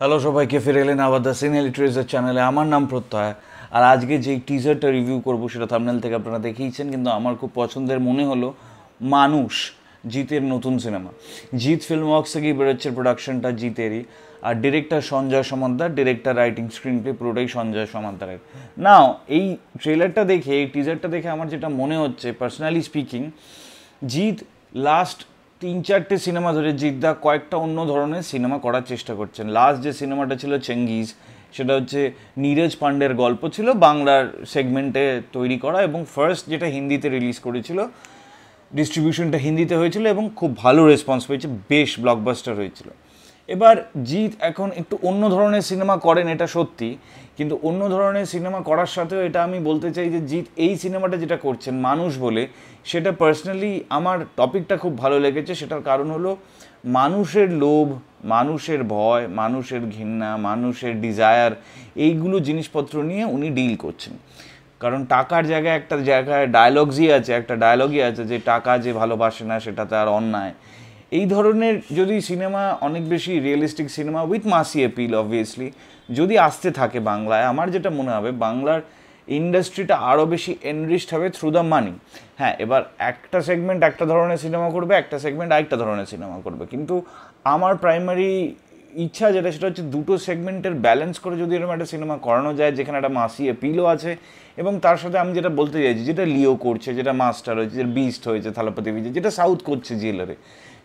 hello সবাইকে ফিরে এলেন আবার দ্য সিনে লিটারেচার চ্যানেলে আমার নাম প্রত্যয় আর আজকে যে টিজারটা রিভিউ করবো সেটা থামনেল থেকে আপনারা দেখিয়েছেন কিন্তু আমার খুব পছন্দের মনে হলো মানুষ জিতের নতুন সিনেমা জিত ফিল্ম ওয়ার্কস থেকেই বেরোচ্ছে প্রোডাকশনটা জিতেরই আর director Sanjay Samantar director writing screenplay পুরোটাই সঞ্জয় সমান্তারের না এই ট্রেলারটা দেখে এই টিজারটা দেখে আমার যেটা মনে হচ্ছে পার্সোনালি স্পিকিং জিত লাস্ট তিন চারটে সিনেমা ধরে জিদ্দা কয়েকটা অন্য ধরনের সিনেমা করার চেষ্টা করছেন লাস্ট যে সিনেমাটা ছিল চেঙ্গিজ সেটা হচ্ছে নীরজ পাণ্ডের গল্প ছিল বাংলার সেগমেন্টে তৈরি করা এবং ফার্স্ট যেটা হিন্দিতে রিলিজ করেছিল ডিস্ট্রিবিউশনটা হিন্দিতে হয়েছিল এবং খুব ভালো রেসপন্স পেয়েছে বেশ ব্লকবাস্টার হয়েছিল এবার জিৎ এখন একটু অন্য ধরনের সিনেমা করেন এটা সত্যি কিন্তু অন্য ধরনের সিনেমা করার সাথেও এটা আমি বলতে চাই যে জিৎ এই সিনেমাটা যেটা করছেন মানুষ বলে সেটা পার্সোনালি আমার টপিকটা খুব ভালো লেগেছে সেটার কারণ হলো মানুষের লোভ মানুষের ভয় মানুষের ঘৃণা মানুষের ডিজায়ার এইগুলো জিনিসপত্র নিয়ে উনি ডিল করছেন কারণ টাকার জায়গায় একটা জায়গায় ডায়লগসই আছে একটা ডায়লগই আছে যে টাকা যে ভালোবাসে না সেটা তার অন্যায় এই ধরনের যদি সিনেমা অনেক বেশি realistic cinema with massy appeal obviously যদি আসতে থাকে বাংলায় আমার যেটা মনে হবে বাংলার ইন্ডাস্ট্রিটা আরও বেশি এনরিচড হবে থ্রু দ্য মানি হ্যাঁ এবার একটা সেগমেন্ট একটা ধরনের সিনেমা করবে একটা সেগমেন্ট আরেকটা ধরনের সিনেমা করবে কিন্তু আমার প্রাইমারি ইচ্ছা যেটা সেটা হচ্ছে দুটো সেগমেন্টের ব্যালেন্স করে যদি এরকম একটা সিনেমা করানো যায় যেখানে একটা মাসি এপিলও আছে এবং তার সাথে আমি যেটা বলতে চাইছি যেটা লিও করছে যেটা মাস্টার হয়েছে যেটা বিস্ট হয়েছে থালাপতি বিজয় যেটা সাউথ করছে জেলারে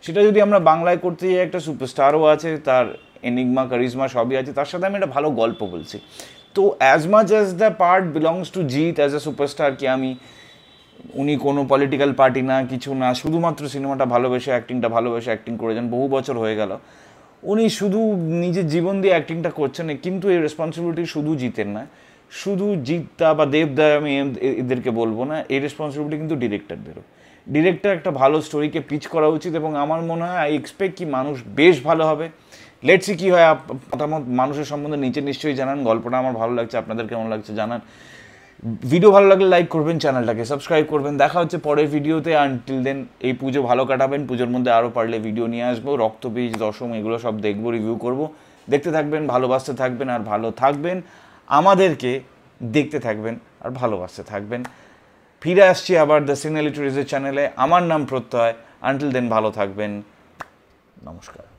সেটা যদি আমরা বাংলায় করতে যাই একটা সুপারস্টারও আছে তার এনিগমা কারিজমা সবই আছে তার সাথে আমি একটা ভালো গল্প বলছি তো as much as the part belongs to Jeet as a superstar কি আমি উনি কোনো পলিটিক্যাল পার্টি না কিছু না শুধুমাত্র সিনেমাটা ভালোবেসে অ্যাক্টিংটা ভালোবেসে অ্যাক্টিং করে যান বহু বছর হয়ে গেল উনি শুধু নিজের জীবন দিয়ে অ্যাক্টিংটা করছেন কিন্তু এই রেসপন্সিবিলিটি শুধু জিতেন না শুধু জিতা বা দেবদা আমি এদেরকে বলবো না এই রেসপন্সিবিলিটি কিন্তু ডিরেক্টরদেরও ডিরেক্টর একটা ভালো স্টোরিকে পিচ করা উচিত এবং আমার মনে হয় আই এক্সপেক্ট কি মানুষ বেশ ভালো হবে লেটসি কী হয় মতামত মানুষের সম্বন্ধে নিচে নিশ্চয়ই জানান গল্পটা আমার ভালো লাগছে আপনাদের কেমন লাগছে জানান ভিডিও ভালো লাগলে লাইক করবেন চ্যানেলটাকে সাবস্ক্রাইব করবেন দেখা হচ্ছে পরের ভিডিওতে আনটিল দেন এই পুজো ভালো কাটাবেন পুজোর মধ্যে আরও পারলে ভিডিও নিয়ে আসবো রক্তবীজ দশম এগুলো সব দেখবো রিভিউ করব দেখতে থাকবেন ভালোবাসতে থাকবেন আর ভালো থাকবেন আমাদেরকে দেখতে থাকবেন আর ভালোবাসতে থাকবেন ফিরে আসছি আবার দ্য সিগনালি ট্যুরিজের চ্যানেলে আমার নাম প্রত্যয় আনটিল দেন ভালো থাকবেন নমস্কার